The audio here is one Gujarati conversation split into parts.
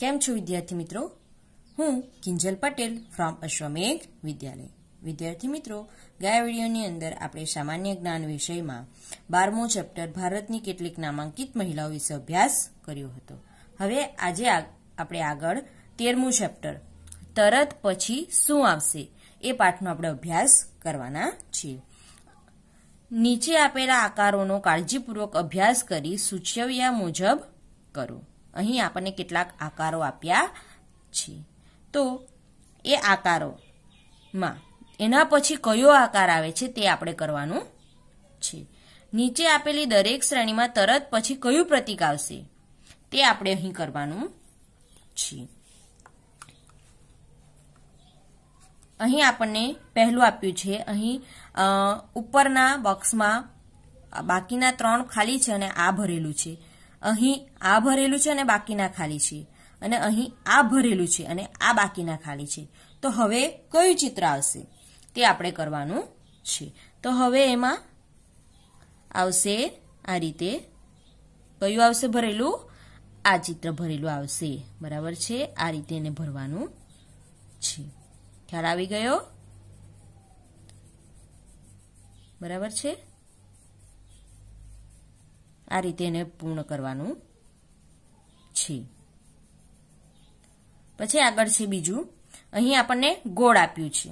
કેમ છો વિદ્યાર્થી મિત્રો હું કિંજલ પટેલ ફ્રોમ અશ્વમેઘ વિદ્યાલય વિદ્યાર્થી મિત્રો ગયા વિડીયોની અંદર આપણે સામાન્ય જ્ઞાન વિષયમાં બારમો ચેપ્ટર ભારતની કેટલીક નામાંકિત મહિલાઓ વિશે અભ્યાસ કર્યો હતો હવે આજે આપણે આગળ તેરમું ચેપ્ટર તરત પછી શું આવશે એ પાઠનો આપણે અભ્યાસ કરવાના છીએ નીચે આપેલા આકારોનો કાળજીપૂર્વક અભ્યાસ કરી સૂચવ્યા મુજબ કરો અહીં આપણને કેટલાક આકારો આપ્યા છે તો એ આકારોમાં એના પછી કયો આકાર આવે છે તે આપણે કરવાનું છે નીચે આપેલી દરેક શ્રેણીમાં તરત પછી કયું પ્રતિક આવશે તે આપણે અહીં કરવાનું છે અહીં આપણને પહેલું આપ્યું છે અહીં ઉપરના બોક્સમાં બાકીના ત્રણ ખાલી છે અને આ ભરેલું છે અહીં આ ભરેલું છે અને બાકીના ખાલી છે અને અહીં આ ભરેલું છે અને આ બાકીના ખાલી છે તો હવે કયું ચિત્ર આવશે તે આપણે કરવાનું છે તો હવે એમાં આવશે આ રીતે કયું આવશે ભરેલું આ ચિત્ર ભરેલું આવશે બરાબર છે આ રીતે એને ભરવાનું છે ખ્યાલ આવી ગયો બરાબર છે આ રીતે એને પૂર્ણ કરવાનું છે પછી આગળ છે બીજું અહીં આપણને ગોળ આપ્યું છે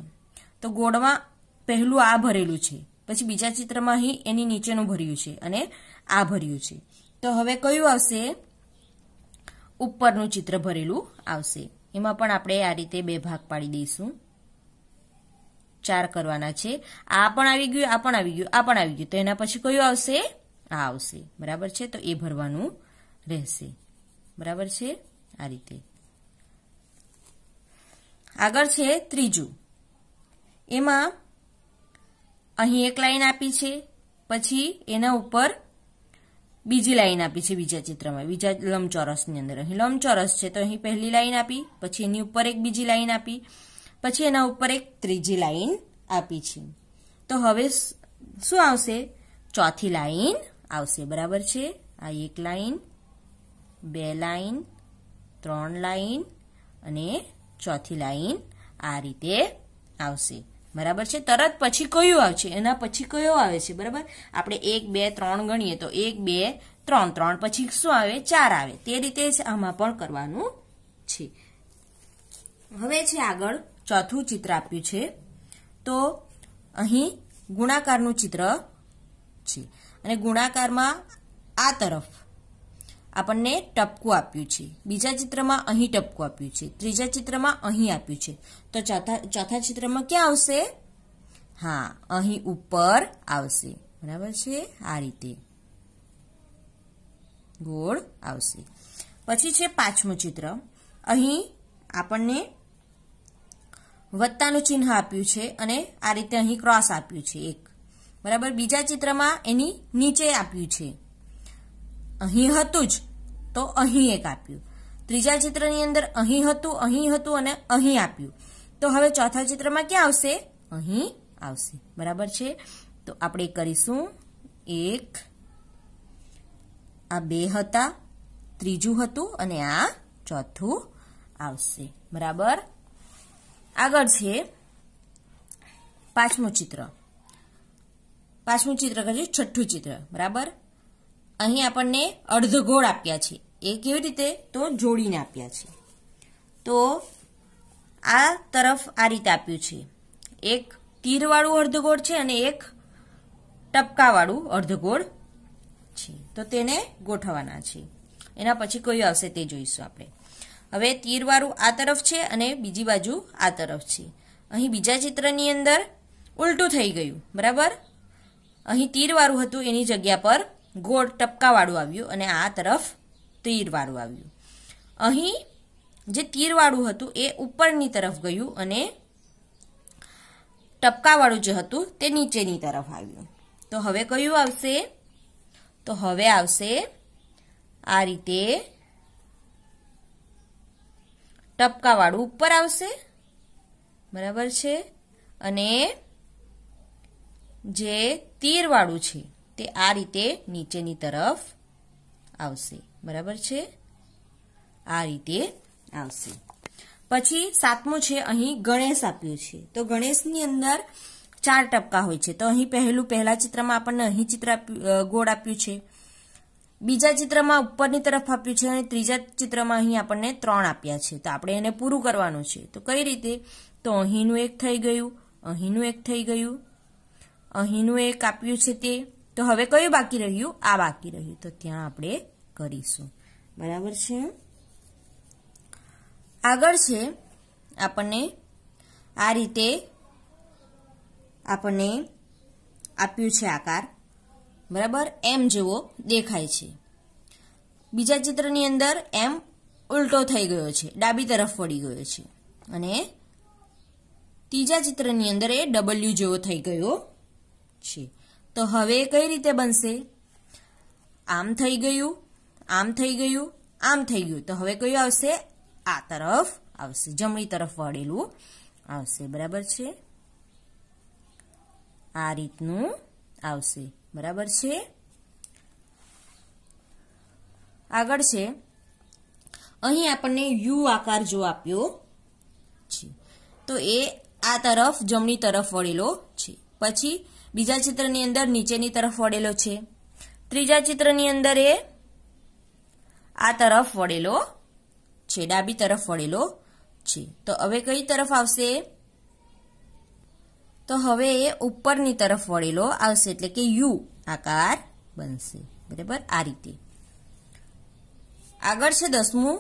તો ગોળમાં પહેલું આ ભરેલું છે પછી બીજા ચિત્રમાં અહીં એની નીચેનું ભર્યું છે અને આ ભર્યું છે તો હવે કયું આવશે ઉપરનું ચિત્ર ભરેલું આવશે એમાં પણ આપણે આ રીતે બે ભાગ પાડી દઈશું ચાર કરવાના છે આ પણ આવી ગયું આ પણ આવી ગયું આ પણ આવી ગયું તો એના પછી કયું આવશે આ આવશે બરાબર છે તો એ ભરવાનું રહેશે બરાબર છે આ રીતે આગળ છે ત્રીજું એમાં અહીં એક લાઈન આપી છે પછી એના ઉપર બીજી લાઈન આપી છે બીજા ચિત્રમાં બીજા લંબચોરસની અંદર અહીં લંબચોરસ છે તો અહીં પહેલી લાઈન આપી પછી એની ઉપર એક બીજી લાઈન આપી પછી એના ઉપર એક ત્રીજી લાઈન આપી છે તો હવે શું આવશે ચોથી લાઈન આવશે બરાબર છે આ એક લાઈન બે લાઈન ત્રણ લાઈન અને ચોથી લાઈન આ રીતે આવશે બરાબર છે તરત પછી કયું આવશે એના પછી કયો આવે છે બરાબર આપણે એક બે ત્રણ ગણીએ તો એક બે ત્રણ ત્રણ પછી શું આવે ચાર આવે તે રીતે જ આમાં પણ કરવાનું છે હવે છે આગળ ચોથું ચિત્ર આપ્યું છે તો અહીં ગુણાકારનું ચિત્ર છે અને ગુણાકારમાં આ તરફ આપણને ટપકું આપ્યું છે બીજા ચિત્રમાં અહીં ટપકું આપ્યું છે ત્રીજા ચિત્રમાં અહીં આપ્યું છે તો ચોથા ચોથા ચિત્રમાં ક્યાં આવશે હા અહીં ઉપર આવશે બરાબર છે આ રીતે ગોળ આવશે પછી છે પાંચમું ચિત્ર અહીં આપણને વત્તાનું ચિહ્ન આપ્યું છે અને આ રીતે અહીં ક્રોસ આપ્યું છે એક બરાબર બીજા ચિત્રમાં એની નીચે આપ્યું છે અહીં હતું જ તો અહીં એક આપ્યું ત્રીજા ચિત્રની અંદર અહીં હતું અહીં હતું અને અહીં આપ્યું તો હવે ચોથા ચિત્રમાં ક્યાં આવશે અહીં આવશે બરાબર છે તો આપણે કરીશું એક આ બે હતા ત્રીજું હતું અને આ ચોથું આવશે બરાબર આગળ છે પાંચમું ચિત્ર પાંચમું ચિત્ર કહે છે છઠ્ઠું ચિત્ર બરાબર અહીં આપણને અડધો ગોળ આપ્યા છે એ કેવી રીતે તો જોડીને આપ્યા છે તો આ તરફ આ રીતે આપ્યું છે એક તીરવાળું અર્ધગોળ છે અને એક ટપકાવાળું અર્ધગોળ છે તો તેને ગોઠવવાના છે એના પછી કોઈ આવશે તે જોઈશું આપણે હવે તીરવાળું આ તરફ છે અને બીજી બાજુ આ તરફ છે અહીં બીજા ચિત્રની અંદર ઉલટું થઈ ગયું બરાબર અહીં તીરવાળું હતું એની જગ્યા પર ગોળ ટપકાવાળું આવ્યું અને આ તરફ તીરવાળું આવ્યું અહીં જે તીરવાળું હતું એ ઉપરની તરફ ગયું અને ટપકાવાળું જે હતું તે નીચેની તરફ આવ્યું તો હવે કયું આવશે તો હવે આવશે આ રીતે ટપકાવાળું ઉપર આવશે બરાબર છે અને જે તીરવાળું છે તે આ રીતે નીચેની તરફ આવશે બરાબર છે આ રીતે આવશે પછી સાતમું છે અહીં ગણેશ આપ્યું છે તો ગણેશની અંદર ચાર ટપકા હોય છે તો અહીં પહેલું પહેલા ચિત્રમાં આપણને અહીં ચિત્ર ગોળ આપ્યું છે બીજા ચિત્રમાં ઉપરની તરફ આપ્યું છે અને ત્રીજા ચિત્રમાં અહીં આપણને ત્રણ આપ્યા છે તો આપણે એને પૂરું કરવાનું છે તો કઈ રીતે તો અહીંનું એક થઈ ગયું અહીંનું એક થઈ ગયું અહીંનું એક આપ્યું છે તે તો હવે કયું બાકી રહ્યું આ બાકી રહ્યું તો ત્યાં આપણે કરીશું બરાબર છે આગળ છે આપણને આ રીતે આપણને આપ્યું છે આકાર બરાબર એમ જેવો દેખાય છે બીજા ચિત્રની અંદર એમ ઉલટો થઈ ગયો છે ડાબી તરફ વળી ગયો છે અને ત્રીજા ચિત્રની અંદર એ ડબલ્યુ જેવો થઈ ગયો છીએ તો હવે કઈ રીતે બનશે આમ થઈ ગયું આમ થઈ ગયું આમ થઈ ગયું તો હવે કયું આવશે આ તરફ આવશે જમણી તરફ વળેલું આવશે બરાબર છે આ રીતનું આવશે બરાબર છે આગળ છે અહીં આપણને યુ આકાર જો આપ્યો છે તો એ આ તરફ જમણી તરફ વળેલો છે પછી બીજા ચિત્રની અંદર નીચેની તરફ વળેલો છે ત્રીજા ચિત્રની અંદર એ આ તરફ વળેલો છે ડાબી તરફ વળેલો છે તો હવે કઈ તરફ આવશે તો હવે એ ઉપરની તરફ વળેલો આવશે એટલે કે યુ આકાર બનશે બરાબર આ રીતે આગળ છે દસમું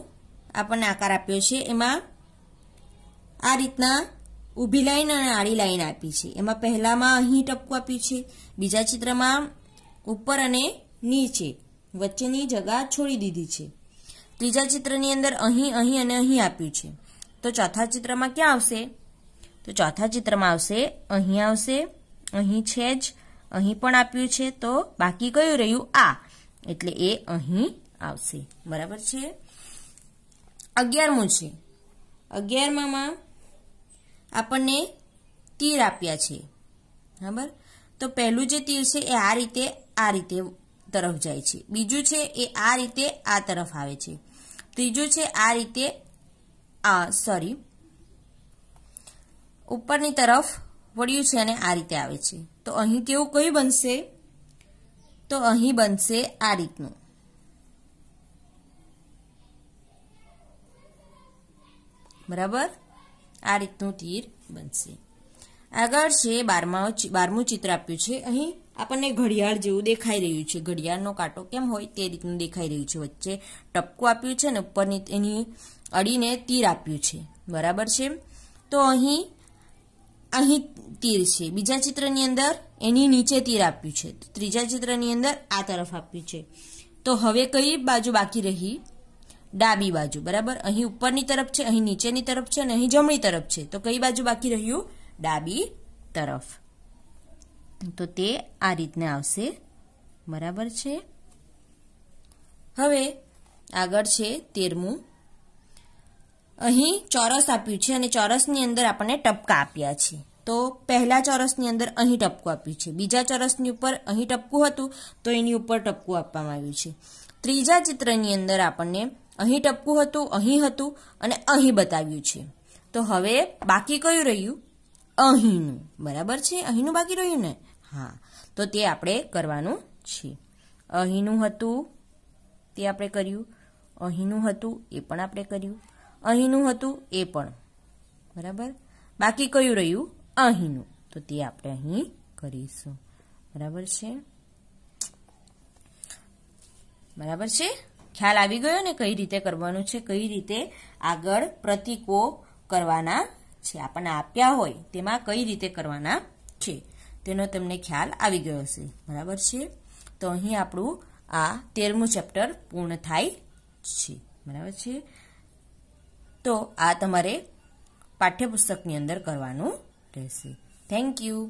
આપણને આકાર આપ્યો છે એમાં આ રીતના ઊભી લાઈન અને આડી લાઈન આપી છે એમાં પહેલામાં અહીં ટપકું આપ્યું છે બીજા ચિત્રમાં ઉપર અને નીચે વચ્ચેની જગા છોડી દીધી છે ત્રીજા ચિત્રની અંદર અહીં અહીં અને અહીં આપ્યું છે તો ચોથા ચિત્રમાં ક્યાં આવશે તો ચોથા ચિત્રમાં આવશે અહીં આવશે અહીં છે જ અહીં પણ આપ્યું છે તો બાકી કયું રહ્યું આ એટલે એ અહીં આવશે બરાબર છે અગિયારમું છે અગિયારમાં આપણને તીર આપ્યા છે બરાબર તો પહેલું જે તીર છે એ આ રીતે આ રીતે તરફ જાય છે બીજું છે એ આ રીતે આ તરફ આવે છે ત્રીજું છે આ રીતે આ સોરી ઉપરની તરફ વળ્યું છે અને આ રીતે આવે છે તો અહીં તેવું કયું બનશે તો અહીં બનશે આ રીતનું બરાબર આ રીતનું તીર બનશે આગળ છે બારમા બારમું ચિત્ર આપ્યું છે અહીં આપણને ઘડિયાળ જેવું દેખાઈ રહ્યું છે ઘડિયાળનો કાંટો કેમ હોય તે રીતનું દેખાઈ રહ્યું છે વચ્ચે ટપકું આપ્યું છે ને ઉપરની એની અડીને તીર આપ્યું છે બરાબર છે તો અહીં અહીં તીર છે બીજા ચિત્રની અંદર એની નીચે તીર આપ્યું છે ત્રીજા ચિત્રની અંદર આ તરફ આપ્યું છે તો હવે કઈ બાજુ બાકી રહી ડાબી બાજુ બરાબર અહીં ઉપરની તરફ છે અહીં નીચેની તરફ છે અને અહીં જમણી તરફ છે તો કઈ બાજુ બાકી રહ્યું ડાબી તરફ તો તે આ રીતને આવશે બરાબર છે હવે આગળ છે તેરમું અહીં ચોરસ આપ્યું છે અને ચોરસની અંદર આપણને ટપકા આપ્યા છે તો પહેલા ચોરસની અંદર અહીં ટપકું આપ્યું છે બીજા ચોરસની ઉપર અહીં ટપકું હતું તો એની ઉપર ટપકું આપવામાં આવ્યું છે ત્રીજા ચિત્રની અંદર આપણને અહીં ટપકું હતું અહીં હતું અને અહીં બતાવ્યું છે તો હવે બાકી કયું રહ્યું અહીંનું બરાબર છે અહીંનું બાકી રહ્યું ને હા તો તે આપણે કરવાનું છે અહીંનું હતું તે આપણે કર્યું અહીંનું હતું એ પણ આપણે કર્યું અહીંનું હતું એ પણ બરાબર બાકી કયું રહ્યું અહીંનું તો તે આપણે અહીં કરીશું બરાબર છે બરાબર છે ખ્યાલ આવી ગયો ને કઈ રીતે કરવાનું છે કઈ રીતે આગળ પ્રતિકો કરવાના છે આપણને આપ્યા હોય તેમાં કઈ રીતે કરવાના છે તેનો તમને ખ્યાલ આવી ગયો હશે બરાબર છે તો અહીં આપણું આ તેરમું ચેપ્ટર પૂર્ણ થાય છે બરાબર છે તો આ તમારે પાઠ્યપુસ્તકની અંદર કરવાનું રહેશે થેન્ક યુ